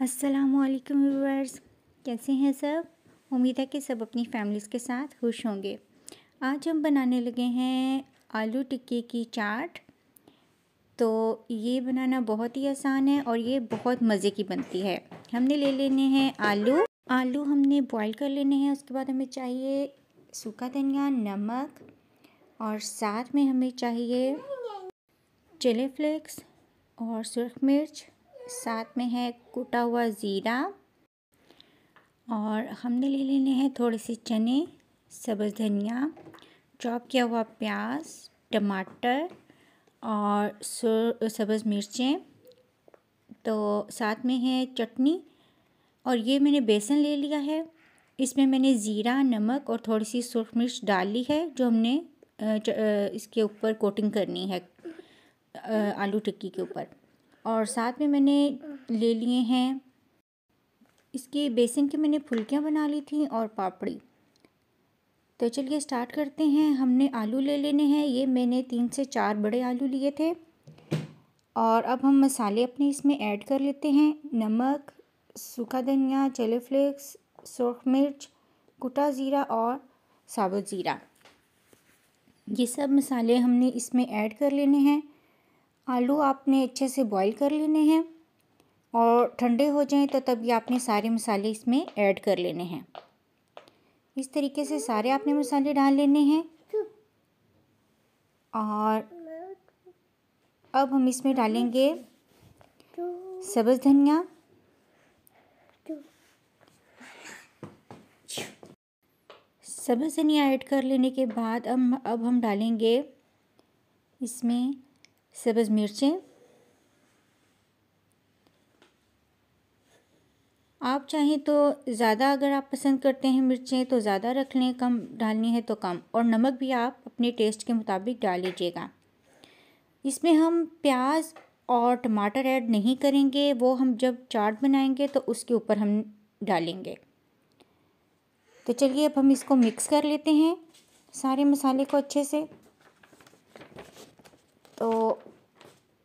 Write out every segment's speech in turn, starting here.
असलकम व्यूवर्स कैसे हैं सब उम्मीद है कि सब अपनी फैमिलीज़ के साथ खुश होंगे आज हम बनाने लगे हैं आलू टिक्की की चाट तो ये बनाना बहुत ही आसान है और ये बहुत मज़े की बनती है हमने ले लेने हैं आलू आलू हमने बॉईल कर लेने हैं उसके बाद हमें चाहिए सूखा धनिया नमक और साथ में हमें चाहिए चिली फ्लेक्स और सुरख मिर्च साथ में है कूटा हुआ ज़ीरा और हमने ले लेने हैं थोड़े से चने सब्ज़ धनिया चॉप किया हुआ प्याज टमाटर और सब्ज़ मिर्चें तो साथ में है चटनी और ये मैंने बेसन ले लिया है इसमें मैंने ज़ीरा नमक और थोड़ी सी सुरख मिर्च डाली है जो हमने इसके ऊपर कोटिंग करनी है आलू टिक्की के ऊपर और साथ में मैंने ले लिए हैं इसके बेसन की मैंने फुलकियाँ बना ली थी और पापड़ी तो चलिए स्टार्ट करते हैं हमने आलू ले लेने हैं ये मैंने तीन से चार बड़े आलू लिए थे और अब हम मसाले अपने इसमें ऐड कर लेते हैं नमक सूखा धनिया चिली फ्लेक्स सुरख मिर्च कुटा ज़ीरा और साबुत ज़ीरा ये सब मसाले हमने इसमें ऐड कर लेने हैं आलू आपने अच्छे से बॉईल कर लेने हैं और ठंडे हो जाएं तो तभी आपने सारे मसाले इसमें ऐड कर लेने हैं इस तरीके से सारे आपने मसाले डाल लेने हैं और अब हम इसमें डालेंगे सब्ज़ धनिया सब्ज़ धनिया ऐड कर लेने के बाद अब अब हम डालेंगे इसमें सब्ज़ मिर्चें आप चाहें तो ज़्यादा अगर आप पसंद करते हैं मिर्चें तो ज़्यादा रख लें कम डालनी है तो कम और नमक भी आप अपने टेस्ट के मुताबिक डाल लीजिएगा इसमें हम प्याज और टमाटर ऐड नहीं करेंगे वो हम जब चाट बनाएंगे तो उसके ऊपर हम डालेंगे तो चलिए अब हम इसको मिक्स कर लेते हैं सारे मसाले को अच्छे से तो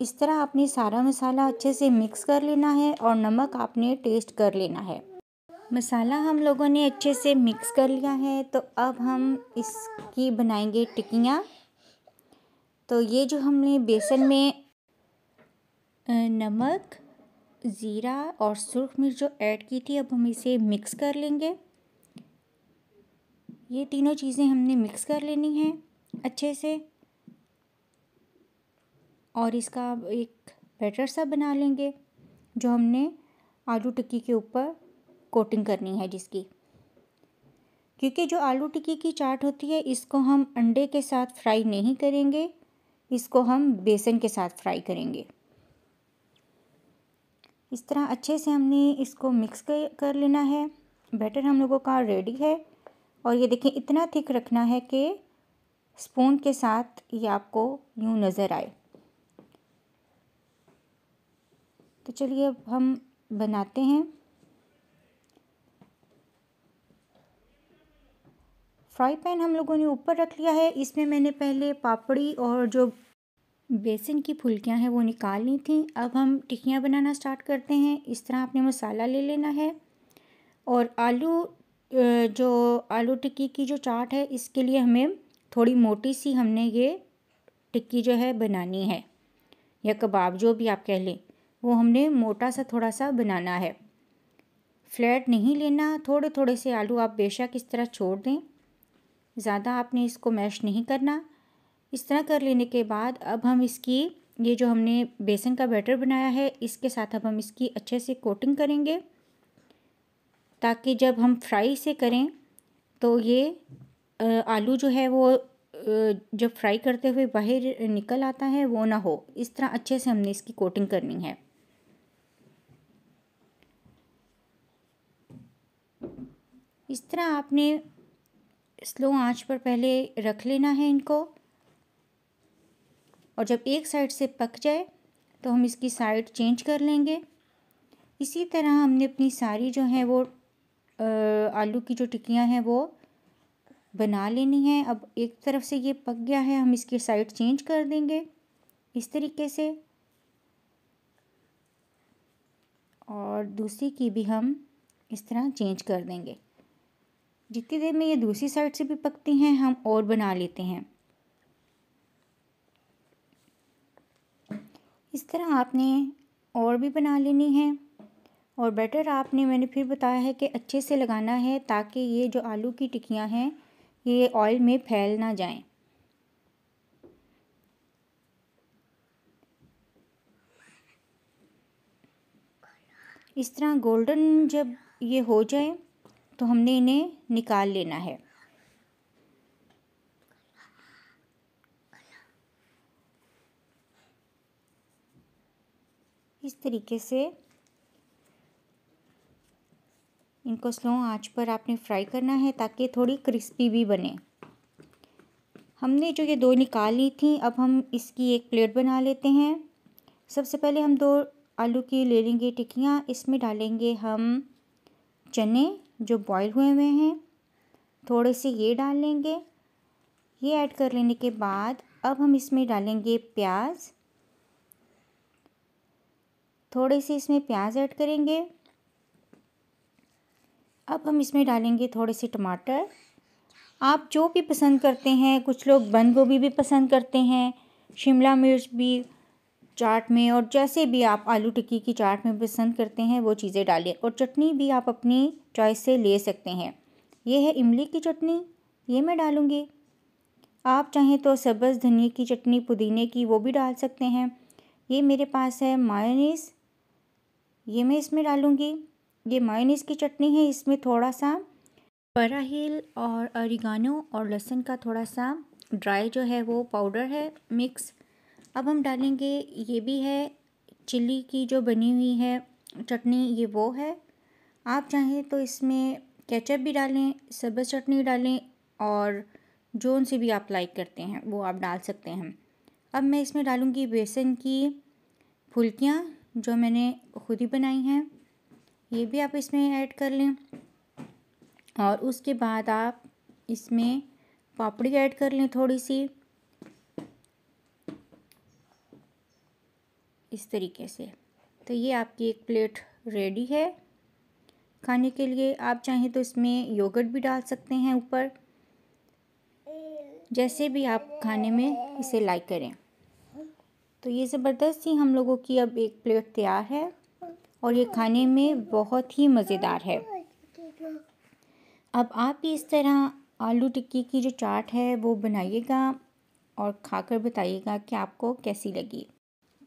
इस तरह आपने सारा मसाला अच्छे से मिक्स कर लेना है और नमक आपने टेस्ट कर लेना है मसाला हम लोगों ने अच्छे से मिक्स कर लिया है तो अब हम इसकी बनाएंगे टिक्कियाँ तो ये जो हमने बेसन में नमक ज़ीरा और सुरख मिर्च जो ऐड की थी अब हम इसे मिक्स कर लेंगे ये तीनों चीज़ें हमने मिक्स कर लेनी है अच्छे से और इसका एक बैटर सा बना लेंगे जो हमने आलू टिक्की के ऊपर कोटिंग करनी है जिसकी क्योंकि जो आलू टिक्की की चाट होती है इसको हम अंडे के साथ फ्राई नहीं करेंगे इसको हम बेसन के साथ फ्राई करेंगे इस तरह अच्छे से हमने इसको मिक्स कर लेना है बैटर हम लोगों का रेडी है और ये देखें इतना थिक रखना है कि स्पून के साथ ये आपको यूँ नज़र आए तो चलिए अब हम बनाते हैं फ्राई पैन हम लोगों ने ऊपर रख लिया है इसमें मैंने पहले पापड़ी और जो बेसन की फुल्कियाँ हैं वो निकाल ली थी अब हम टिक्कियाँ बनाना स्टार्ट करते हैं इस तरह आपने मसाला ले लेना है और आलू जो आलू टिक्की की जो चाट है इसके लिए हमें थोड़ी मोटी सी हमने ये टिक्की जो है बनानी है या कबाब जो भी आप कह लें वो हमने मोटा सा थोड़ा सा बनाना है फ्लैट नहीं लेना थोड़े थोड़े से आलू आप बेशक इस तरह छोड़ दें ज़्यादा आपने इसको मैश नहीं करना इस तरह कर लेने के बाद अब हम इसकी ये जो हमने बेसन का बैटर बनाया है इसके साथ अब हम इसकी अच्छे से कोटिंग करेंगे ताकि जब हम फ्राई से करें तो ये आलू जो है वो जब फ्राई करते हुए बाहर निकल आता है वो ना हो इस तरह अच्छे से हमने इसकी कोटिंग करनी है इस तरह आपने स्लो आंच पर पहले रख लेना है इनको और जब एक साइड से पक जाए तो हम इसकी साइड चेंज कर लेंगे इसी तरह हमने अपनी सारी जो है वो आलू की जो टिक्कियाँ हैं वो बना लेनी है अब एक तरफ से ये पक गया है हम इसकी साइड चेंज कर देंगे इस तरीके से और दूसरी की भी हम इस तरह चेंज कर देंगे जितनी देर में ये दूसरी साइड से भी पकती हैं हम और बना लेते हैं इस तरह आपने और भी बना लेनी है और बैटर आपने मैंने फिर बताया है कि अच्छे से लगाना है ताकि ये जो आलू की टिकियां हैं ये ऑयल में फैल ना जाएं इस तरह गोल्डन जब ये हो जाए तो हमने इन्हें निकाल लेना है इस तरीके से इनको स्लो आंच पर आपने फ्राई करना है ताकि थोड़ी क्रिस्पी भी बने हमने जो ये दो निकाल ली थी अब हम इसकी एक प्लेट बना लेते हैं सबसे पहले हम दो आलू की ले लेंगे टिक्कियाँ इसमें डालेंगे हम चने जो बॉईल हुए हुए हैं थोड़े से ये डाल लेंगे ये ऐड कर लेने के बाद अब हम इसमें डालेंगे प्याज थोड़े से इसमें प्याज ऐड करेंगे अब हम इसमें डालेंगे थोड़े से टमाटर आप जो भी पसंद करते हैं कुछ लोग बंद गोभी भी पसंद करते हैं शिमला मिर्च भी चाट में और जैसे भी आप आलू टिक्की की चाट में पसंद करते हैं वो चीज़ें डालें और चटनी भी आप अपनी चॉइस से ले सकते हैं ये है इमली की चटनी ये मैं डालूँगी आप चाहें तो सब्ज़ धनिया की चटनी पुदीने की वो भी डाल सकते हैं ये मेरे पास है मायोनीस ये मैं इसमें डालूँगी ये मायोनीस की चटनी है इसमें थोड़ा सा पराहील और अरिगानो और लहसुन का थोड़ा सा ड्राई जो है वो पाउडर है मिक्स अब हम डालेंगे ये भी है चिल्ली की जो बनी हुई है चटनी ये वो है आप चाहें तो इसमें केचप भी डालें सब्ज़ चटनी डालें और जोन से भी आप लाइक करते हैं वो आप डाल सकते हैं अब मैं इसमें डालूँगी बेसन की फुल्कियाँ जो मैंने खुद ही बनाई हैं ये भी आप इसमें ऐड कर लें और उसके बाद आप इसमें पापड़ी ऐड कर लें थोड़ी सी इस तरीके से तो ये आपकी एक प्लेट रेडी है खाने के लिए आप चाहें तो इसमें योगर्ट भी डाल सकते हैं ऊपर जैसे भी आप खाने में इसे लाइक करें तो ये ज़बरदस्त ही हम लोगों की अब एक प्लेट तैयार है और ये खाने में बहुत ही मज़ेदार है अब आप इस तरह आलू टिक्की की जो चाट है वो बनाइएगा और खाकर बताइएगा कि आपको कैसी लगी